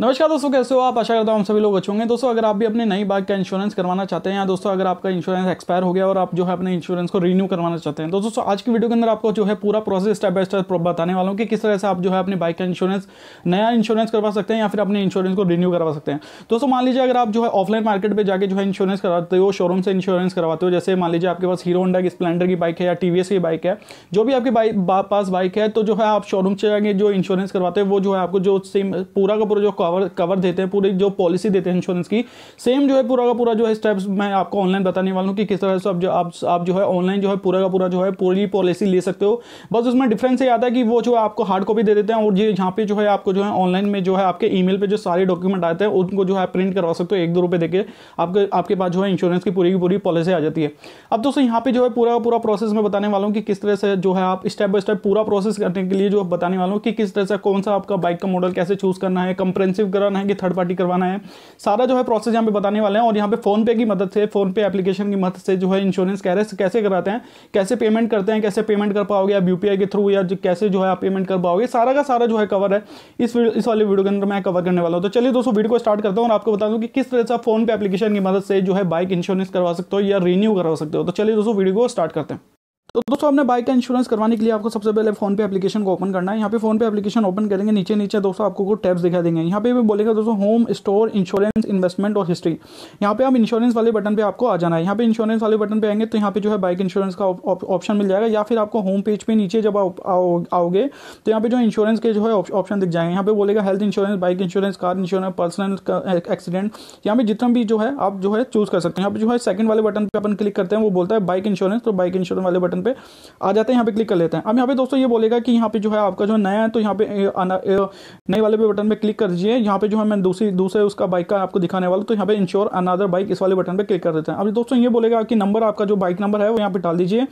नमस्कार दोस्तों कैसे हो आप आशा करता हूँ हम सभी लोग अच्छे होंगे दोस्तों अगर आप भी अपने नई बाइक का इंश्योरेंस करवाना चाहते हैं या दोस्तों अगर आपका इंश्योरेंस एक्सपायर हो गया और आप जो है अपने इंश्योरेंस को रिन्यू करवाना चाहते हैं तो दोस्तों आज की वीडियो के अंदर आपको जो है पूरा प्रोसेस स्टेप बाय स्टेप बताने वाला हूँ कि किस तरह से आप जो है अपने बाइक का इंश्योरेंस नया इंश्योरेंस करवा सकते हैं या फिर अपने इंश्योरेंस को रिन्यू करवा सकते हैं दोस्तों मान लीजिए अगर आप जो है ऑफलाइन मार्केट पर जाकर जो है इंश्योरेंस करवाते हो शोरूम से इंश्योरेंस करवाते हो जैसे मान लीजिए आपके पास हीरो होंडा की स्प्लेंडर की बाइक है या टी की बाइक है जो भी आपके पास बाइक है तो जो है आप शोरूम से जाकर जो इंश्योरेंस करवाते हो वो जो है आपको जो सेम पूरा का पूरा जो कवर कवर देते हैं पूरी जो पॉलिसी देते हैं इंश्योरेंस की सेम जो है पूरा का पूरा जो है स्टेप्स मैं आपको ऑनलाइन बताने वाला हूँ कि किस तरह से आप जो आप, आप जो है ऑनलाइन जो है पूरा का पूरा जो है पूरी पॉलिसी ले सकते हो बस उसमें डिफरेंस ये आता है कि वो जो आपको हार्ड कॉपी दे देते हैं और ये यहाँ पे जो है आपको जो है ऑनलाइन में जो है आपके ई मेल जो सारे डॉक्यूमेंट आते हैं उनको जो है प्रिंट करवा सकते हो एक दो रुपये देकर आपके आपके पास जो है इंश्योरेंस की पूरी की पूरी पॉलिसी आ जाती है अब दोस्तों यहाँ पे जो है पूरा पूरा प्रोसेस मैं बताने वाला हूँ कि किस तरह से जो है आप स्टेप बाय स्टेप पूरा प्रोसेस करने के लिए जो बताने वाला हूँ कि किस तरह से कौन सा आपका बाइक का मॉडल कैसे चूज़ करना है कंप्रेंस एक्सपेंसिव कराना है कि थर्ड पार्टी करवाना है सारा जो है प्रोसेस यहाँ पे बताने वाले हैं और यहाँ पे फ़ोनपे की मदद से फ़ोनपे एप्लीकेशन की मदद से जो है इंश्योरेंस कैरेस कैसे कराते हैं कैसे पेमेंट करते हैं कैसे पेमेंट कर पाओगे आप यू के थ्रू या कैसे जो है आप पेमेंट कर पाओगे सारा का सारा जो है कवर है इस इस वाले वीडियो के अंदर मैं कवर करने वाला हूँ तो चलिए दोस्तों वीडियो को स्टार्ट करता हूँ और आपको बता दूँ कि किस तरह से आप फ़ोनपे एप्लीकेशन की मदद से जो है बाइक इंश्योरेंस करवा सकते हो या रिन्यू करवा सकते हो तो चलिए दोस्तों वीडियो को स्टार्ट करते हैं तो दोस्तों आपने बाइक का इंश्योरेंस करवाने के लिए आपको सबसे पहले फोन पे एप्लीकेशन को ओपन करना है यहाँ पे फोन पे एप्लीकेशन ओपन करेंगे नीचे नीचे दोस्तों आपको कुछ टैब्स दिखा देंगे यहाँ पे भी बोलेगा दोस्तों होम स्टोर इंश्योरेंस इन्वेस्टमेंट और हिस्ट्री यहाँ पे आप इंश्योरेंस वाले बटन पे आपको आ जाना है यहाँ पे इंश्योरेंस वाले बटन पे आएंगे तो यहाँ पे जो है बाइक इंश्योरेंस का ऑप्शन मिल जाएगा या फिर आपको होम पेज पे नीचे जब आप आओगे तो यहाँ पे जो इंश्योरेंस के जो है ऑप्शन दिख जाएंगे यहाँ पे बोलेगा health insurance bike insurance car insurance personal accident यहाँ पे जितना भी जो है आप जो है चूज कर सकते हैं यहाँ पे जो है सेकंड वाले बटन पे अपन क्लिक करते हैं वो बोलता है बाइक इंश्योरेंस तो बाइक इंश्योरेंस वाले बटन पे आ जाते हैं यहाँ पे क्लिक कर लेते हैं अब यहाँ पे दोस्तों ये बोलेगा कि यहाँ पे जो है आपका जो नया है तो यहाँ पे नए वाले पे बटन पे क्लिक कर दीजिए यहाँ पे जो है मैं दूसरी दूसरे उसका बाइक का आपको दिखाने वाला तो यहाँ पे इंश्योर अनादर बाइक इस वाले बटन पर क्लिक कर देते हैं अब दोस्तों ये बोलेगा कि नंबर आपका जो बाइक नंबर है वो यहाँ पे डाल दीजिए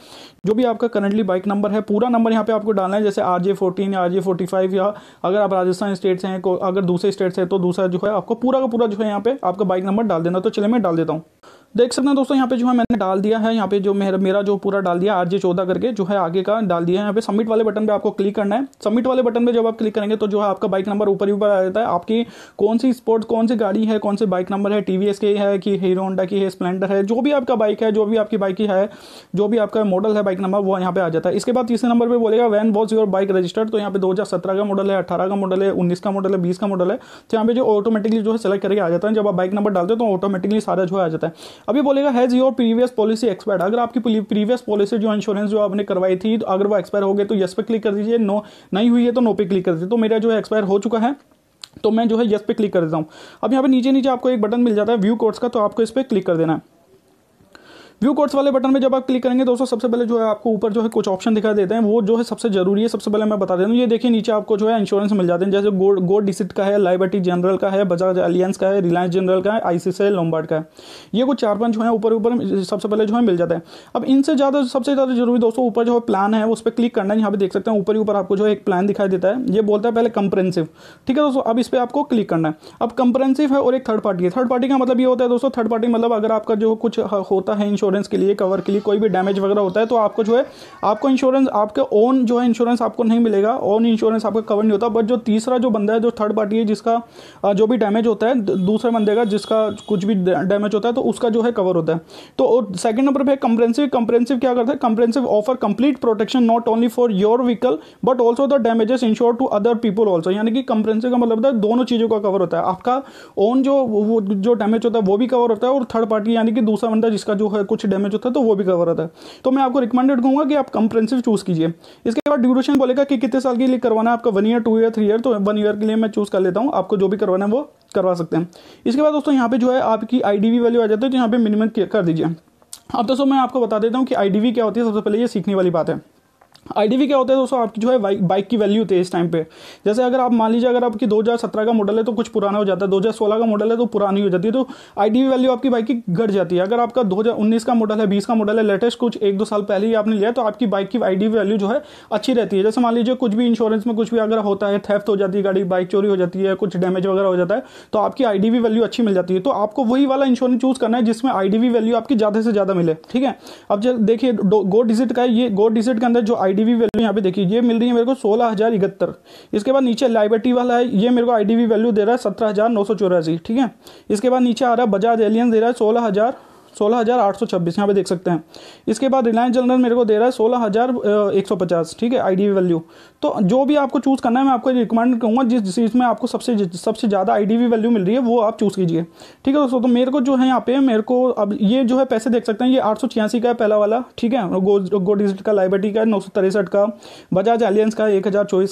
जो भी आपका करंटली बाइक नंबर है पूरा नंबर यहाँ पे आपको डालना है जैसे आर जे फोर्टीन या आर जे फोर्टी फाइव या अगर आप राजस्थान स्टेट से हैं अगर दूसरे स्टेट से तो दूसरा जो है आपको पूरा का पूरा जो है यहाँ पे आपका बाइक नंबर डाल देना तो चले मैं डाल देता हूँ देख सकते हैं दोस्तों यहाँ पे जो है मैंने डाल दिया है यहाँ पे जो मेरा मेरा जो पूरा डाल दिया आर जे चौदह करके जो है आगे का डाल दिया है यहाँ पे सबमिट वाले बटन पे आपको क्लिक करना है सबमिट वाले बटन पे जब आप क्लिक करेंगे तो जो है आपका बाइक नंबर ऊपर ही ऊपर आ जाता है आपकी कौन सी स्पोर्ट कौन सी गाड़ी है कौन सी बाइक नंबर है टी वी एस की है कि हीरो होंडा की है स्प्लेंडर है जो भी आपका बाइक है जो भी आपकी बाइक है जो भी आपका मॉडल है बाइक नंबर वो यहाँ पे आ जाता है इसके बाद तीसरे नंबर पर बोलेगा when was your bike registered तो यहाँ पे दो का मॉडल है अठारह का मॉडल है उन्नीस का मॉडल है बीस का मॉडल है तो यहाँ पे जो ऑटोमेटिकली जो है सेलेक्ट करके आ जाता है जब आप बाइक नंबर डालते हो तो ऑटोमेटिकली सारा जो है आ जाता है अभी बोलेगा has your previous policy expired अगर आपकी प्रीवियस पॉलिसी जो इंश्योरेंस जो आपने करवाई थी तो अगर वो एक्सपायर हो गए तो यस पे क्लिक कर दीजिए नो नहीं हुई है तो नो पे क्लिक कर दीजिए तो मेरा जो है एक्सपायर हो चुका है तो मैं जो है यस पे क्लिक कर देता हूँ अब यहाँ पे नीचे नीचे आपको एक बटन मिल जाता है व्यू कोड्स का तो आपको इस पर क्लिक कर देना है व्यू कोर्स वाले बटन में जब आप क्लिक करेंगे दोस्तों सबसे पहले जो है आपको ऊपर जो है कुछ ऑप्शन दिखाई देते हैं वो जो है सबसे जरूरी है सबसे पहले मैं बता देता हूँ ये देखिए नीचे आपको जो है इंश्योरेंस मिल जाते हैं जैसे गोल्ड गोल्ड डिसिट का है लाइबर्टी जनरल का है बजाज अलियंस का है रिलायंस जनरल का है आईसीसी लोमबार्ड का है ये कुछ चार पंच जो है ऊपर ऊपर सबसे पहले जो है मिल जाता है अब इनसे ज़्यादा सबसे ज़्यादा जरूरी दोस्तों ऊपर जो है प्लान है उस पर क्लिक करना है यहाँ पे देख सकते हैं ऊपर ही ऊपर आपको जो है एक प्लान दिखाई देता है ये बोलता है पहले कंप्रेंसिव ठीक है दोस्तों अब इस पर आपको क्लिक करना है अब कंप्रेंसिव है और एक थर्ड पार्टी है थर्ड पार्टी का मतलब ये होता है दोस्तों थर्ड पार्टी मतलब अगर आपका जो कुछ होता है इंश्योरेंस इंश्योरेंस के लिए कवर के लिए कोई भी डैमेज वगैरह होता है तो आपको जो है आपको इंश्योरेंस आपके ओन जो है इंश्योरेंस आपको नहीं मिलेगा ओन इंश्योरेंस आपका कवर नहीं होता बट जो तीसरा जो बंदा है जो थर्ड पार्टी है जिसका जो भी डैमेज होता है दूसरे बंदे का जिसका कुछ भी डैमेज होता है तो उसका जो है कवर होता है तो सेकंड नंबर पर कंप्रेंसिव कंप्रेंसिव क्या करता है comprehensive offer complete protection not only for your vehicle but also the damages insure to other people also यानी कि कंप्रेंसिव का मतलब होता है दोनों चीज़ों का कवर होता है आपका ओन जो जो डैमेज होता है वो भी कवर होता है और थर्ड पार्टी यानी कि दूसरा बंदा जिसका जो है कुछ कुछ डैमेज होता है तो वो भी कवर होता है तो मैं आपको रिकमेंडेड कहूँगा कि आप कंप्रेंसिव चूज़ कीजिए इसके बाद ड्यूरेशन बोलेगा कि कितने साल के लिए करवाना है आपका one year two year three year तो वन ईयर के लिए मैं चूज़ कर लेता हूँ आपको जो भी करवाना है वो करवा सकते हैं इसके बाद दोस्तों यहाँ पे जो है आपकी आई वैल्यू आ जाती है तो यहाँ पे मिनिमम कर दीजिए अब दोस्तों मैं आपको बता देता हूँ कि आई क्या होती है सबसे पहले ये सीखने वाली बात है आईडीवी क्या होता है दोस्तों आपकी जो है बाइक की वैल्यू थी इस टाइम पे जैसे अगर आप मान लीजिए अगर आपकी 2017 का मॉडल है तो कुछ पुराना हो जाता है 2016 का मॉडल है तो पुरानी हो जाती है तो आईडीवी वैल्यू आपकी बाइक की घट जाती है अगर आपका 2019 का मॉडल है बीस का मॉडल है लेटेस्ट कुछ एक दो साल पहले ही आपने लिया तो आपकी बाइक की आईडीवी वैल्यू जो है अच्छी रहती है जैसे मान लीजिए कुछ भी इंश्योरेंस में कुछ भी अगर होता है थेफ्ट हो जाती है गाड़ी बाइक चोरी हो जाती है कुछ डैमेज वगैरह हो जाता है तो आपकी आईडीवी वैल्यू अच्छी मिल जाती है तो आपको वही वाला इंश्योरेंस चूज करना है जिसमें आईडीवी वैल्यू आपकी ज़्यादा से ज़्यादा मिले ठीक है अब देखिए गो डिजिट का ये गो डिजिट के अंदर जो आईडी आईडीवी वैल्यू यहाँ पे देखिए ये मिल रही है मेरे को सोलह हज़ार इकहत्तर इसके बाद नीचे लाइबर्टी वाला है ये मेरे को आईडीवी वैल्यू दे रहा है सत्रह हज़ार नौ सौ चौरासी ठीक है इसके बाद नीचे आ रहा है बजाज एलियन दे रहा है सोलह हज़ार सोलह हज़ार आठ सौ छब्बीस यहाँ पे देख सकते हैं इसके बाद रिलायंस जनरल मेरे को दे रहा है सोलह हज़ार एक सौ पचास ठीक है आईडीवी वैल्यू तो जो भी आपको चूज़ करना है मैं आपको रिकमेंड करूँगा जिस चीज़ में आपको सबसे सबसे ज़्यादा आई वैल्यू मिल रही है वो आप चूज़ कीजिए ठीक है दोस्तों तो मेरे को जो है यहाँ पे मेरे को अब ये जो है पैसे देख सकते हैं ये आठ का है पहला वाला ठीक है गो डिजिट का लाइब्रेटी का नौ का बजाज एलियंस का एक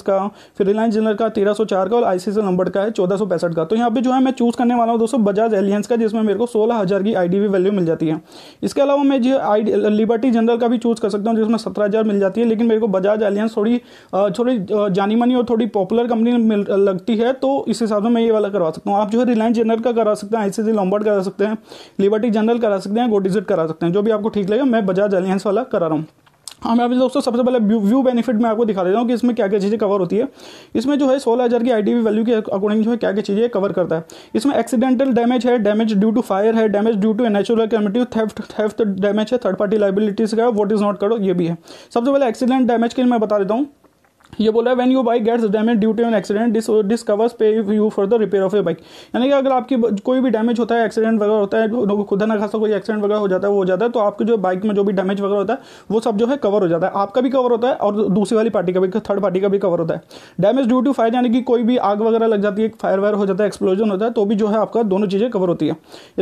का फिर रिलायंस जनरल का तेरह का और आई नंबर का है चौदह का तो यहाँ पे जो है मैं चूज़ करने वाला हूँ दोस्तों बजाज एलियंस का जिसमें मेरे को सोलह की आई वैल्यू मिल जाती है इसके अलावा मैं जो आई लिबर्टी जनरल का भी चूज़ कर सकता हूँ जिसमें सत्रह मिल जाती है लेकिन मेरे को बजाज एलियंस थोड़ी थोड़ी जानी मानी और थोड़ी पॉपुलर कंपनी मिल लगती है तो इस हिसाब से मैं ये वाला करवा सकता हूँ आप जो है रिलायंस जनरल का करा सकते हैं आई लॉम्बर्ड करा सकते हैं लिबर्टी जनरल करा सकते हैं गोडिजिट करा सकते हैं जो भी आपको ठीक लगे मैं बजाज एलियंस वाला करा रहा हूँ हाँ मैं अभी दोस्तों सबसे पहले व्यू बेनिफिट मैं आपको दिखा देता हूँ कि इसमें क्या क्या चीज़ें कवर होती है इसमें जो है सोलह हज़ार की आईडीवी वैल्यू के अकॉर्डिंग जो है क्या क्या चीज़ें कवर करता है इसमें एक्सीडेंटल डैमेज है डैमेज ड्यू टू फायर है damage due to natural calamity theft theft damage है थर्ड पार्टी लाइबिलिटीज़ का वॉट इज़ नॉट करो ये भी है सबसे पहले एक्सीडेंट डैमेज के लिए मैं बता देता हूँ ये बोला है when you bike gets damage due to an accident this this covers pay you for the repair of a bike यानी कि अगर आपकी कोई भी डैमेज होता है एक्सीडेंट वगैरह होता है खुदा ना खासा कोई एक्सीडेंट वगैरह हो जाता है वो हो जाता है तो आपके जो बाइक में जो भी डैमेज वगैरह होता है वो सब जो है कवर हो जाता है आपका भी कवर होता है और दूसरी वाली पार्टी का भी थर्ड पार्टी का भी कवर होता है डैमेज ड्यू टू फायर यानी कि कोई भी आग वगैरह लग जाती है फायर वायर हो जाता है एक्सप्लोजन होता है तो भी जो है आपका दोनों चीज़ें कवर होती है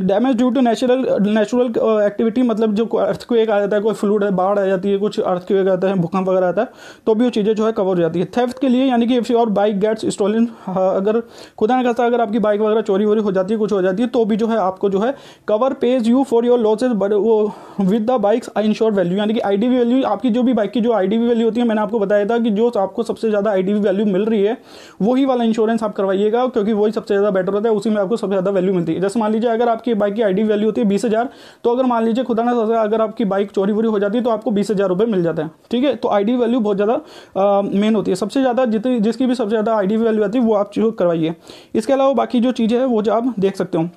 damage due to natural natural activity मतलब जो अर्थ आ जाता है कोई फ्लूड है बाढ़ आ जाती है कुछ अर्थ आता है भूकंप वगैरह आता है तो भी वो चीज़ें जो है कवर जाती है थेफ्ट के लिए यानी कि if your bike gets stolen अगर खुदा ने कहता अगर आपकी बाइक वगैरह चोरी वोरी हो जाती है कुछ हो जाती है तो भी जो है आपको जो है cover pays you for your losses but वो with the bike's insured value यानी कि आई डी वैल्यू आपकी जो भी बाइक की जो आई डी वैल्यू होती है मैंने आपको बताया था कि जो आपको सबसे ज़्यादा आई डी वैल्यू मिल रही है वही वाला इंश्योरेंस आप करवाइएगा क्योंकि वही सबसे ज़्यादा बेटर होता है उसी में आपको सबसे ज़्यादा वैल्यू मिलती है जैसे मान लीजिए अगर आपकी बाइक की आई वैल्यू होती है बीस तो अगर मान लीजिए खुदा ना अगर आपकी बाइक चोरी वोरी हो जाती है तो आपको बीस हज़ार मिल जाता है ठीक है तो आई वैल्यू बहुत ज़्यादा मेन होती है सबसे ज़्यादा जितनी जिसकी भी सबसे ज़्यादा आई वैल्यू आती है वो आप चूज करवाइए इसके अलावा बाकी जो चीज़ें हैं वो जो आप देख सकते हो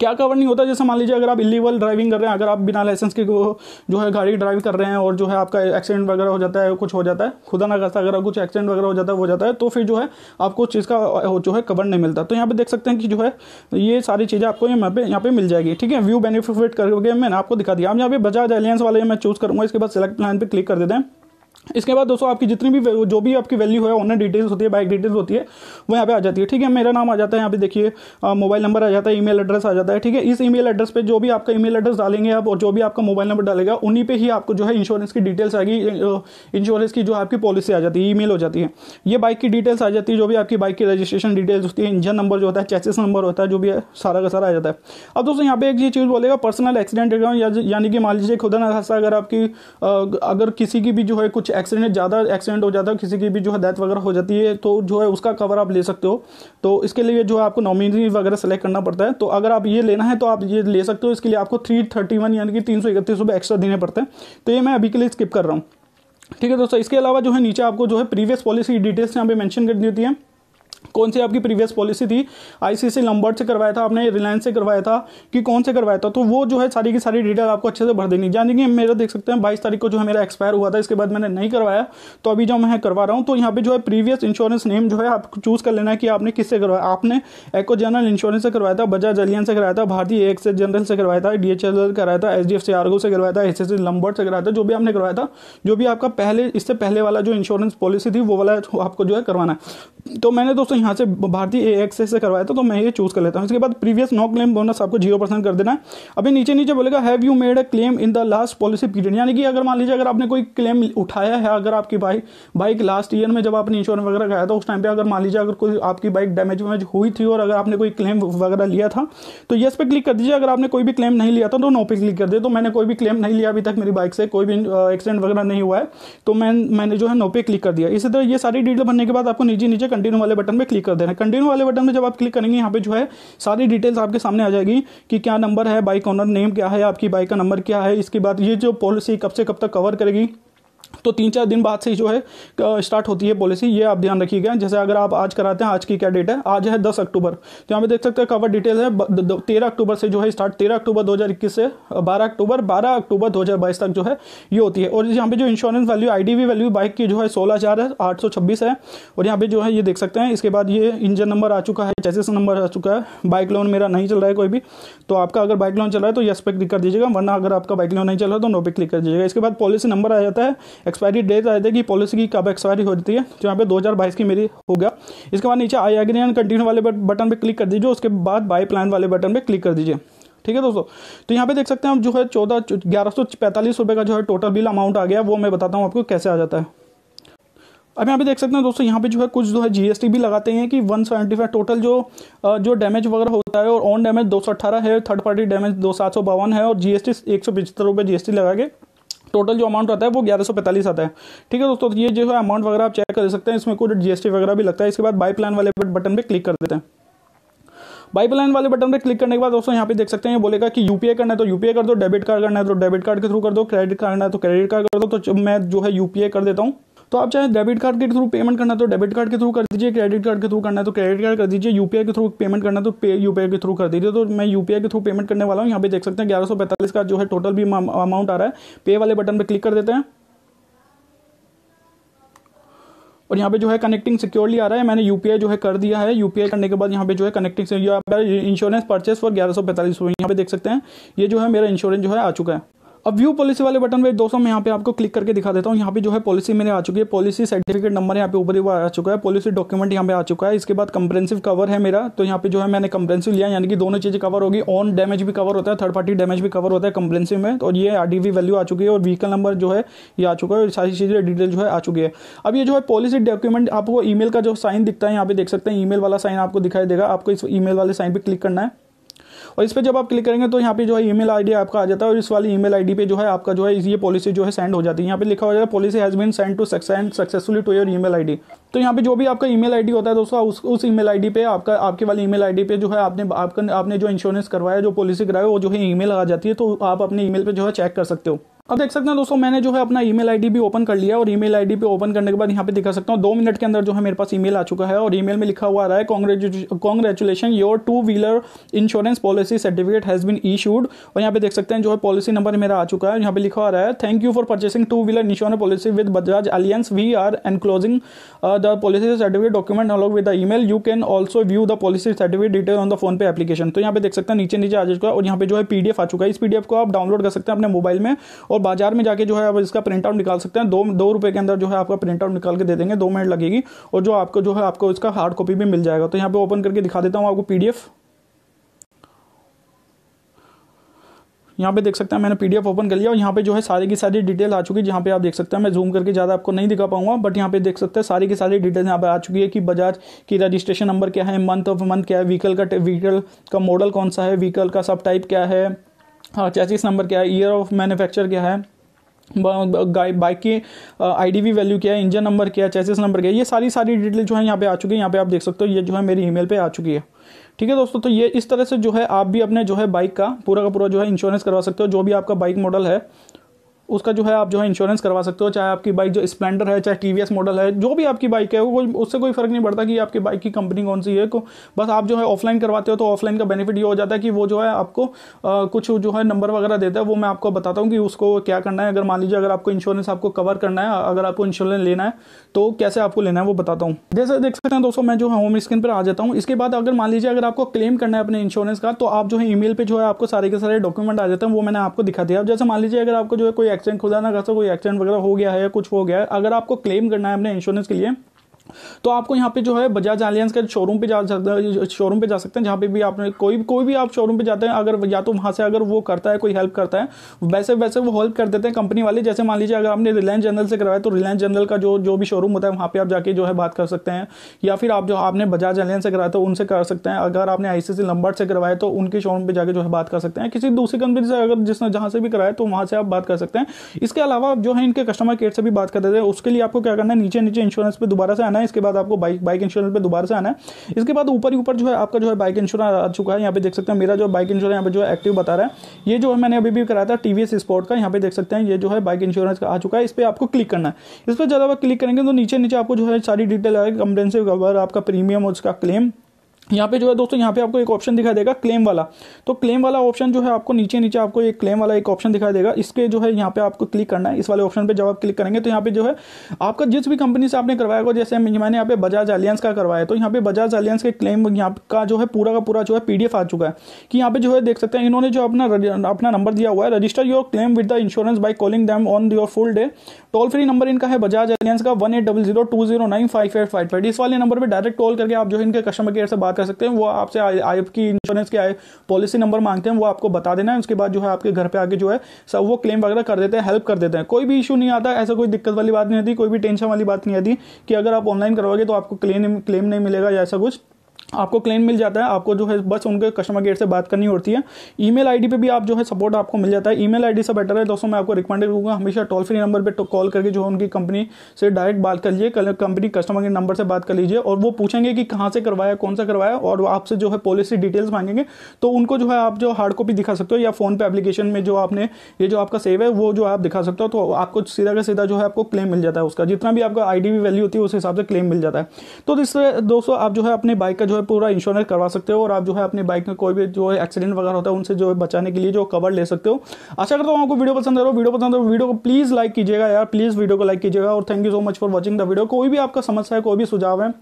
क्या कवर नहीं होता जैसे मान लीजिए अगर आप इलीगल ड्राइविंग कर रहे हैं अगर आप बिना लाइसेंस के जो है गाड़ी ड्राइव कर रहे हैं और जो है आपका एक्सीडेंट वगैरह हो जाता है कुछ हो जाता है खुदा ना करता अगर कुछ एक्सीडेंट वगैरह हो जाता है हो जाता है तो फिर जो है आपको उस चीज़ का जो है कवर नहीं मिलता तो यहाँ पे देख सकते हैं कि जो है ये सारी चीज़ें आपको यहाँ पे यहाँ पे मिल जाएगी ठीक है व्यू बेनिफिट करके मैंने आपको दिखा दिया आप यहाँ पे बजाज एलियंस वाले मैं चूज़ करूँगा इसके बाद सेलेक्ट प्लान पर क्लिक कर देते हैं इसके बाद दोस्तों आपकी जितनी भी जो भी आपकी वैल्यू है ऑनलाइन डिटेल्स होती है बाइक डिटेल्स होती है वो यहाँ पे आ जाती है ठीक है मेरा नाम आ जाता है यहाँ पे देखिए मोबाइल नंबर आ जाता है ईमेल एड्रेस आ जाता है ठीक है इस ईमेल एड्रेस पे जो भी आपका ईमेल एड्रेस डालेंगे आप और जो भी आपका मोबाइल नंबर डालेगा उन्हीं पर ही आपको जो है इंश्योरेंस की डिटेल्स आएगी इंश्योरेंस की जो आपकी पॉलिसी आ जाती है ई हो जाती है ये बाइक की डिटेल्स आ जाती है जो भी आपकी बाइक की रजिस्ट्रेशन डिटेल्स होती है इंजन नंबर जो होता है चैसेस नंबर होता है जो भी है सारा का सारा आ जाता है अब दोस्तों यहाँ पे एक ये चीज़ बोलेगा पर्सनल एक्सीडेंट अकाउंट यानी कि मान लीजिए खुदा ना खासा अगर आपकी अगर किसी की भी जो है कुछ एक्सीडेंट ज़्यादा एक्सीडेंट हो जाता है किसी की भी जो है डेथ वगैरह हो जाती है तो जो है उसका कवर आप ले सकते हो तो इसके लिए जो है आपको नॉमिनी वगैरह सेलेक्ट करना पड़ता है तो अगर आप ये लेना है तो आप ये ले सकते हो इसके लिए आपको थ्री थर्टी वन यानी कि तीन सौ इकतीस रुपये एक्स्ट्रा देने पड़ते हैं तो ये मैं अभी के लिए स्किप कर रहा हूँ ठीक है दोस्तों इसके अलावा जो है नीचे आपको जो है प्रीवियस पॉलिसी डिटेल्स यहाँ पे मेंशन कर दी होती है कौन सी आपकी प्रीवियस पॉलिसी थी आईसीसी लंबर्ड से करवाया था आपने रिलायंस से करवाया था कि कौन से करवाया था तो वो जो है सारी की सारी डिटेल आपको अच्छे से भर देनी यानी कि मेरा देख सकते हैं बाईस तारीख को जो है मेरा एक्सपायर हुआ था इसके बाद मैंने नहीं करवाया तो अभी जो मैं करवा रहा हूँ तो यहाँ पे जो है प्रीवियस इंश्योरेंस नेम जो है आपको चूज़ कर लेना है कि आपने किससे करवाया आपने एको जनरल इंश्योरेंस से करवाया था बजाज एलियन से कराया था भारतीय एक्स जनरल से करवाया था डी एच एल कराया था H D F C ERGO से करवाया था एस एस लंबर्ड से कराया था जो भी आपने करवाया था जो भी आपका पहले इससे पहले वाला जो इंश्योरेंस पॉलिसी थी वो वाला आपको जो है करवाना है तो मैंने तो दोस्तों यहाँ से भारतीय ए एक्स से करवाया था तो मैं ये चूज़ कर लेता हूँ इसके बाद प्रीवियस नो क्लेम बोनस आपको जीरो परसेंट कर देना है अभी नीचे नीचे बोलेगा have you made a claim in the last policy period यानी कि अगर मान लीजिए अगर आपने कोई क्लेम उठाया है अगर आपकी बाइक बाइक लास्ट ईयर में जब आपने इंश्योरेंस वगैरह कराया था उस टाइम पर अगर मान लीजिए अगर कोई आपकी बाइक डैमेज वैमेज हुई थी और अगर आपने कोई क्लेम वगैरह लिया था तो येस पे क्लिक कर दीजिए अगर आपने कोई भी क्लेम नहीं लिया था तो नो पे क्लिक कर दिया तो मैंने कोई भी क्लेम नहीं लिया अभी तक मेरी बाइक से कोई भी एक्सीडेंट वगैरह नहीं हुआ है तो मैं मैंने जो है नो पे क्लिक कर दिया इसी तरह ये सारी डिटेल भरने के बाद आपको नीचे नीचे कंटिन्यू वाले बटन पे क्लिक कर देना कंटिन्यू वाले बटन में जब आप क्लिक करेंगे यहाँ पे जो है सारी डिटेल्स आपके सामने आ जाएगी कि क्या नंबर है बाइक ऑनर नेम क्या है आपकी बाइक का नंबर क्या है इसके बाद ये जो पॉलिसी कब से कब तक कवर करेगी तो तीन चार दिन बाद से जो है स्टार्ट होती है पॉलिसी ये आप ध्यान रखिएगा जैसे अगर आप आज कराते हैं आज की क्या डेट है आज है दस अक्टूबर तो यहाँ पे देख सकते हैं कवर डिटेल है तेरह अक्टूबर से जो है स्टार्ट तेरह अक्टूबर 2021 से बारह अक्टूबर बारह अक्टूबर 2022 तक जो है ये होती है और यहाँ पे जो insurance value I value bike की जो है सोलह हज़ार है आठ है और यहाँ पे जो है ये देख सकते हैं इसके बाद ये इंजन नंबर आ चुका है चैसेस नंबर आ चुका है बाइक लोन मेरा नहीं चल रहा है कोई भी तो आपका अगर बाइक लोन चल रहा है तो यस पे क्लिक कर दीजिएगा वरना अगर आपका बाइक लोन नहीं चल रहा है तो नो पे क्लिक कर दीजिएगा इसके बाद पॉलिसी नंबर आ जाता है एक्सपायरी डेट आए थे कि पॉलिसी की कब एक्सपायरी हो जाती है तो यहाँ पे 2022 की मेरी हो गया इसके बाद नीचे आई एग्री एंड कंटिन्यू वाले बटन पर क्लिक कर दीजिए उसके बाद बाई प्लान वाले बटन पर क्लिक कर दीजिए ठीक है दोस्तों तो यहाँ पे देख सकते हैं हम जो है चौदह ग्यारह सौ पैंतालीस रुपये का जो है टोटल बिल अमाउंट आ गया वो मैं बताता हूँ आपको कैसे आ जाता है अब यहाँ पे देख सकते हैं दोस्तों यहाँ पे जो है कुछ जो है जीएसटी भी लगाते हैं कि 175 टोटल जो जो डैमेज वगैरह होता है और ऑन डैमेज 218 है थर्ड पार्टी डैमेज दो सात सौ बावन है और जीएसटी एक सौ पचहत्तर रुपये जी लगा के टोटल जो अमाउंट आता है वो ग्यारह सौ पैंतालीस आता है ठीक है दोस्तों तो ये जो है अमाउंट वगैरह आप चेक कर सकते हैं इसमें कुछ जीएसटी वगैरह भी लगता है इसके बाद बाई प्लान वाले बटन पे क्लिक कर देते हैं बाई प्लान वाले बटन पर क्लिक करने के बाद दोस्तों यहाँ पे देख सकते हैं बोलेगा कि यूपीआई करना है तो यूपीआई कर दो डेबिट कार्ड करना है तो डेबिट कार्ड के थ्रू कर दो क्रेडिट कार्ड करना है तो क्रेडिट कार्ड कर दो तो मैं जो है यूपीआई कर देता हूँ तो आप चाहे डेबिट कार्ड के थ्रू पेमेंट करना तो डेबिट कार्ड के थ्रू कर दीजिए क्रेडिट कार्ड के थ्रू करना है तो क्रेडिट कार्ड कर दीजिए यूपीआई के थ्रू पेमेंट करना तो पे यूपीआई के थ्रू तो कर दीजिए तो मैं यूपीआई के थ्रू पेमेंट करने वाला हूँ यहाँ पे देख सकते हैं ग्यारह का जो है टोटल भी अमाउंट आ रहा है पे वाले बटन पर क्लिक कर देते हैं और यहाँ पे जो है कनेक्टिंग सिक्योरली आ रहा है मैंने यू जो है कर दिया है यू करने के बाद यहाँ पे जो है कनेक्टिंग इंश्योरेंस परचेस फॉर ग्यारह सौ पैंतालीस यहाँ पे देख सकते हैं ये जो है मेरा इंश्योरेंस जो है आ चुका है अब व्यू पॉलिसी वाले बटन पे दोस्तों मैं यहाँ पे आपको क्लिक करके दिखा देता हूँ यहाँ पे जो है पॉलिसी मेरे आ चुकी है पॉलिसी सर्टिफिकेट नंबर यहाँ पे ऊपर ही आ चुका है पॉलिसी डॉक्यूमेंट यहाँ पे आ चुका है इसके बाद कंप्रेंसिव कवर है मेरा तो यहाँ पे जो है मैंने कंप्रेंसिव लिया यानी कि दोनों चीज़ें कवर होगी ऑन डैमेज भी कवर होता है थर्ड पार्टी डैमेज भी कवर होता है कंप्रेंसिव में और ये आर वैल्यू आ चुकी है और व्हीकल नंबर जो है ये आ चुका है और सारी चीज़ें डिटेल जो है आ चुकी है अब ये जो है पॉलिसी डॉक्यूमेंट आपको ई का जो साइन दिखता है यहाँ पे देख सकते हैं ई वाला साइन आपको दिखाई देगा आपको इस ई वाले साइन पर क्लिक करना है और इस पर जब आप क्लिक करेंगे तो यहाँ पे जो है ईमेल आईडी आपका आ जाता है और इस वाली ईमेल आईडी पे जो है आपका जो है ये पॉलिसी जो है सेंड हो जाती है यहाँ पे लिखा हो जाता है policy has been send to send successfully to your email ID तो यहाँ पे जो भी आपका ईमेल आईडी होता है दोस्तों उस उस ईमेल आईडी पे आपका आपके वाली ईमेल आईडी पे जो है आपने आपका आपने जो इंश्योरेंस करवाया जो पॉलिसी कराया वो जो है ईमेल आ जाती है तो आप अपने ईमेल पे जो है चेक कर सकते हो अब देख सकते हैं दोस्तों मैंने जो है अपना ईमेल आईडी भी ओपन कर लिया और ईमेल आईडी पे ओपन करने के बाद यहाँ पे दिखा सकता हूँ दो मिनट के अंदर जो है मेरे पास ईमेल आ चुका है और ईमेल में लिखा हुआ आ रहा है congratulation your two wheeler insurance policy certificate has been issued और यहाँ पे देख सकते हैं जो है पॉलिसी नंबर मेरा आ चुका है यहाँ पे लिखा आ रहा है thank you for purchasing two wheeler insurance policy with Bajaj Allianz we are enclosing the policy certificate document along with the email you can also view the policy certificate detail on the PhonePe application तो यहाँ पे देख सकते हैं नीचे नीचे आ चुका है और यहाँ पे जो है पीडीएफ आ चुका है इस पीडीएफ को आप डाउनलोड कर सकते हैं अपने मोबाइल में और और बाजार में जाके जो है आप इसका प्रिंट आउट निकाल सकते हैं दो दो रुपए के अंदर जो है आपका प्रिंट आउट निकाल के दे देंगे दो मिनट लगेगी और जो आपको जो है आपको इसका हार्ड कॉपी भी मिल जाएगा तो यहाँ पे ओपन करके दिखा देता हूँ आपको पी यहाँ पे देख सकते हैं मैंने पीडीएफ ओपन कर लिया और यहाँ पे जो है सारी की सारी डिटेल आ चुकी है जहाँ पे आप देख सकते हैं मैं जूम करके ज़्यादा आपको नहीं दिखा पाऊंगा बट यहाँ पे देख सकते हैं सारी की सारी डिटेल यहाँ पे आ चुकी है कि बजाज की रजिस्ट्रेशन नंबर क्या है मंथ ऑफ मंथ क्या है व्हीकल का व्हीकल का मॉडल कौन सा है व्हीकल का सब टाइप क्या है चैसिस हाँ, नंबर क्या है ईयर ऑफ मैन्युफैक्चर क्या है बाइक की आईडीवी वैल्यू क्या है इंजन नंबर क्या है चैसिस नंबर क्या है ये सारी सारी डिटेल जो है यहाँ पे आ चुकी है यहाँ पे आप देख सकते हो ये जो है मेरी ईमेल पे आ चुकी है ठीक है दोस्तों तो ये इस तरह से जो है आप भी अपने जो है बाइक का पूरा का पूरा जो है इंश्योरेंस करवा सकते हो जो भी आपका बाइक मॉडल है उसका जो है आप जो है इंश्योरेंस करवा सकते हो चाहे आपकी बाइक जो स्प्लेंडर है चाहे टी मॉडल है जो भी आपकी बाइक है वो उससे कोई फ़र्क नहीं पड़ता कि आपकी बाइक की कंपनी कौन सी है को बस आप जो है ऑफलाइन करवाते हो तो ऑफलाइन का बेनिफिट ये हो जाता है कि वो जो है आपको आ, कुछ जो है नंबर वगैरह देता है वो मैं आपको बताता हूँ कि उसको क्या करना है अगर मान लीजिए अगर आपको इंश्योरेंस आपको कवर करना है अगर आपको इंश्योरेंस लेना है तो कैसे आपको लेना है वो बताता हूँ जैसे देख सकते हैं दोस्तों मैं जो है होम स्क्रीन पर आ जाता हूँ इसके बाद अगर मान लीजिए अगर आपको क्लेम करना है अपने इंश्योरेंस का तो आप जो है ई पे जो है आपको सारे के सारे डॉक्यूमेंट आ जाते हैं वो मैंने आपको दिखा दिया जैसे मान लीजिए अगर आपको जो है कोई एक्सीडेंट खुदा ना खासा तो कोई एक्सीडेंट वगैरह हो गया है या कुछ हो गया है अगर आपको क्लेम करना है अपने इंश्योरेंस के लिए तो आपको यहाँ पे जो है बजाज एलियंस के शोरूम पे जा सकते हैं शोरूम पे जा सकते हैं जहाँ पे भी आपने कोई कोई भी आप शोरूम पे जाते हैं अगर या तो वहाँ से अगर वो करता है कोई हेल्प करता है वैसे वैसे वो हेल्प कर देते हैं कंपनी वाले जैसे मान लीजिए अगर आपने रिलायंस जनरल से करवाया तो रिलायंस जनरल का जो जो भी शोरूम होता है वहाँ पर आप जाके जो है बात कर सकते हैं या फिर आप जो आपने बजाज एलियंस से कराया तो उनसे कर सकते हैं अगर आपने आई सी से करवाया तो उनके शोरूम पर जाकर जो है बात कर सकते हैं किसी दूसरी कंपनी से अगर जिसने जहाँ से भी कराया तो वहाँ से आप बात कर सकते हैं इसके अलावा जो है इनके कस्टमर केयर से भी बात कर देते हैं उसके लिए आपको क्या करना है नीचे नीचे इंश्योरेंस पर दोबारा से आना है इसके बाद आपको बाइक बाइक इंश्योरेंस पे दोबारा से आना है इसके बाद ऊपर ही ऊपर जो है आपका जो है बाइक इंश्योरेंस आ चुका है यहाँ पे देख सकते हैं मेरा जो बाइक इंश्योरेंस यहाँ पे जो है एक्टिव बता रहा है ये जो है मैंने अभी भी कराया था टीवीएस वी का यहाँ पे देख सकते हैं ये जो है बाइक इंश्योरेंस का आ चुका है इस पर आपको क्लिक करना है इस पर जब आप क्लिक करेंगे तो नीचे नीचे आपको जो है सारी डिटेल आएगी कंप्रेंसिव कवर आपका प्रीमियम और उसका क्लेम यहाँ पे जो है दोस्तों यहाँ पे आपको एक ऑप्शन दिखाई देगा क्लेम वाला तो क्लेम वाला ऑप्शन जो है आपको नीचे नीचे आपको एक क्लेम वाला एक ऑप्शन दिखाई देगा इसके जो है यहाँ पे आपको क्लिक करना है इस वाले ऑप्शन पे जब आप क्लिक करेंगे तो यहाँ पे जो है आपका जिस भी कंपनी से आपने करवाया होगा जैसे मैंने यहाँ पे बजाज अलियंस का करवाया तो यहाँ पे बजाज अलियंस के क्लेम यहाँ का जो है पूरा का पूरा जो है पी आ चुका है कि यहाँ पे जो है देख सकते हैं इन्होंने जो अपना अपना नंबर दिया हुआ है register your claim with the insurance by calling them on your full day toll free number इनका है बजाज अलियंस का one eight double zero two zero nine five eight five इस वाले नंबर पर डायरेक्ट कॉल करके आप जो है इनके कस्टमर केयर से बात कर सकते हैं वो आपसे आपकी इंश्योरेंस के पॉलिसी नंबर मांगते हैं वो आपको बता देना है उसके बाद जो है आपके घर पे आके जो है सब वो क्लेम वगैरह कर देते हैं हेल्प कर देते हैं कोई भी इशू नहीं आता ऐसा कोई दिक्कत वाली बात नहीं आती कोई भी टेंशन वाली बात नहीं आती कि अगर आप ऑनलाइन करवाओगे तो आपको क्लेम क्लेम नहीं मिलेगा या ऐसा कुछ आपको क्लेम मिल जाता है आपको जो है बस उनके कस्टमर केयर से बात करनी होती है ईमेल आईडी पे भी आप जो है सपोर्ट आपको मिल जाता है ईमेल आईडी से बेटर है दोस्तों मैं आपको रिकमेंडेड करूँगा हमेशा टोल फ्री नंबर पे कॉल तो करके जो है उनकी कंपनी से डायरेक्ट बात कर लीजिए कंपनी कस्टमर केयर नंबर से बात कर लीजिए और वो पूछेंगे कि कहाँ से करवाया कौन सा करवाया और आपसे जो है पॉलिसी डिटेल्स मांगेंगे तो उनको जो है आप जो हार्ड कॉपी दिखा सकते हो या फोन पे एप्लीकेशन में जो आपने ये जो आपका सेव है वो जो आप दिखा सकते हो तो आपको सीधा का सीधा जो है आपको क्लेम मिल जाता है उसका जितना भी आपका आई वैल्यू होती है उस हिसाब से क्लेम मिल जाता है तो इस दोस्तों आप जो है अपने बाइक का जो है पूरा इंश्योरेंस करवा सकते हो और आप जो है अपनी बाइक में कोई भी जो है एक्सीडेंट वगैरह होता है उनसे जो है बचाने के लिए जो कवर ले सकते हो अच्छा करता हूँ आपको वीडियो पसंद आ हो वीडियो पसंद आ वीडियो तो को प्लीज़ लाइक कीजिएगा यार प्लीज़ वीडियो को लाइक कीजिएगा और thank you so much for watching the video कोई भी आपका समस्या है कोई भी सुझाव है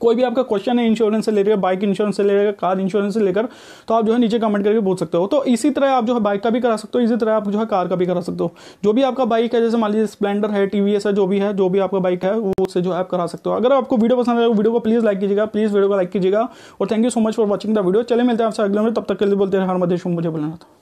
कोई भी आपका क्वेश्चन है इंश्योरेंस से लेकर बाइक इंश्योरेंस से लेकर कार इंश्योरेंस से लेकर तो आप जो है नीचे कमेंट करके पूछ सकते हो तो इसी तरह आप जो है बाइक का भी करा सकते हो इसी तरह आप जो है कार का भी करा सकते हो जो भी आपका बाइक है जैसे मान लीजिए स्प्लेंडर है टी है जो भी है जो भी आपका बाइक है वो उससे जो है आप करा सकते हो अगर आपको वीडियो पसंद आएगा वीडियो को प्लीज़ लाइक कीजिएगा प्लीज़ वीडियो को लाइक कीजिएगा और thank you so much for watching the video चले मिलते हैं आपसे अगले में तब तक के लिए बोलते हैं हर मधेश मुझे बोलना था